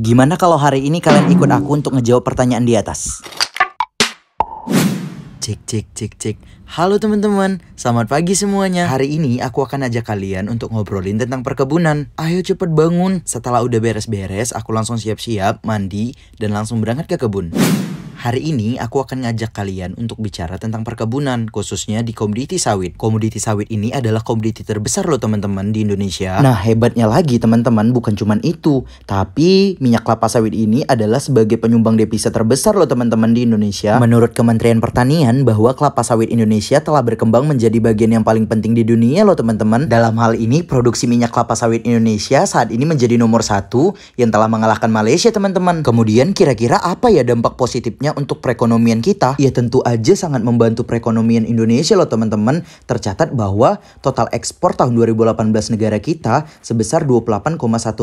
Gimana kalau hari ini kalian ikut aku untuk ngejawab pertanyaan di atas? Cek cek cek cek. Halo teman-teman, selamat pagi semuanya. Hari ini aku akan ajak kalian untuk ngobrolin tentang perkebunan. Ayo cepet bangun. Setelah udah beres-beres, aku langsung siap-siap, mandi, dan langsung berangkat ke kebun. Hari ini aku akan ngajak kalian untuk bicara tentang perkebunan, khususnya di komoditi sawit. Komoditi sawit ini adalah komoditi terbesar loh teman-teman di Indonesia. Nah hebatnya lagi teman-teman bukan cuman itu, tapi minyak kelapa sawit ini adalah sebagai penyumbang devisa terbesar loh teman-teman di Indonesia. Menurut Kementerian Pertanian bahwa kelapa sawit Indonesia telah berkembang menjadi bagian yang paling penting di dunia loh teman-teman. Dalam hal ini produksi minyak kelapa sawit Indonesia saat ini menjadi nomor satu yang telah mengalahkan Malaysia teman-teman. Kemudian kira-kira apa ya dampak positifnya dampaknya untuk perekonomian kita, ya tentu aja sangat membantu perekonomian Indonesia loh teman-teman. Tercatat bahwa total ekspor tahun 2018 negara kita sebesar 28,1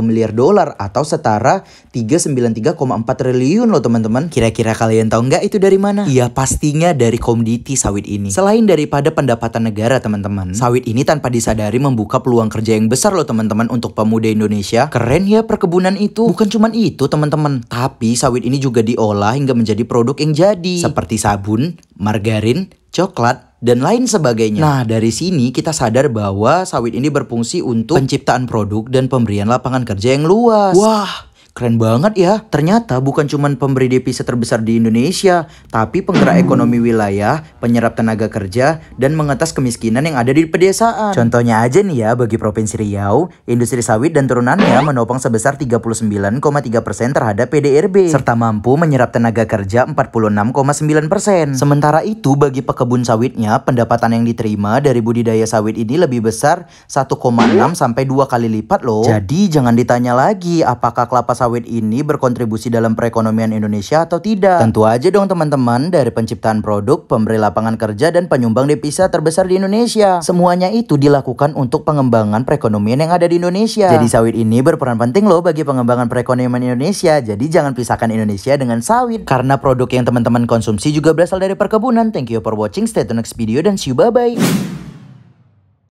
miliar dolar atau setara 393,4 triliun loh teman-teman. Kira-kira kalian tahu nggak itu dari mana? Ya pastinya dari komoditi sawit ini. Selain daripada pendapatan negara teman-teman, sawit ini tanpa disadari membuka peluang kerja yang besar loh teman-teman untuk pemuda Indonesia. Keren ya perkebunan itu. Bukan cuman itu teman-teman, tapi sawit ini juga diolah hingga menjadi produk produk yang jadi seperti sabun, margarin, coklat, dan lain sebagainya. Nah, dari sini kita sadar bahwa sawit ini berfungsi untuk penciptaan produk dan pemberian lapangan kerja yang luas. Wah, Keren banget ya, ternyata bukan cuma pemberi devisa terbesar di Indonesia, tapi penggerak hmm. ekonomi wilayah, penyerap tenaga kerja, dan mengetas kemiskinan yang ada di pedesaan. Contohnya aja nih ya, bagi Provinsi Riau, industri sawit dan turunannya menopang sebesar 39,3% terhadap PDRB, serta mampu menyerap tenaga kerja 46,9%. Sementara itu, bagi pekebun sawitnya, pendapatan yang diterima dari budidaya sawit ini lebih besar 1,6 sampai 2 kali lipat loh. Jadi jangan ditanya lagi apakah kelapa sawit sawit ini berkontribusi dalam perekonomian Indonesia atau tidak? Tentu aja dong teman-teman, dari penciptaan produk, pemberi lapangan kerja, dan penyumbang devisa terbesar di Indonesia. Semuanya itu dilakukan untuk pengembangan perekonomian yang ada di Indonesia. Jadi sawit ini berperan penting loh bagi pengembangan perekonomian Indonesia. Jadi jangan pisahkan Indonesia dengan sawit. Karena produk yang teman-teman konsumsi juga berasal dari perkebunan. Thank you for watching, stay tune next video, dan see you bye-bye.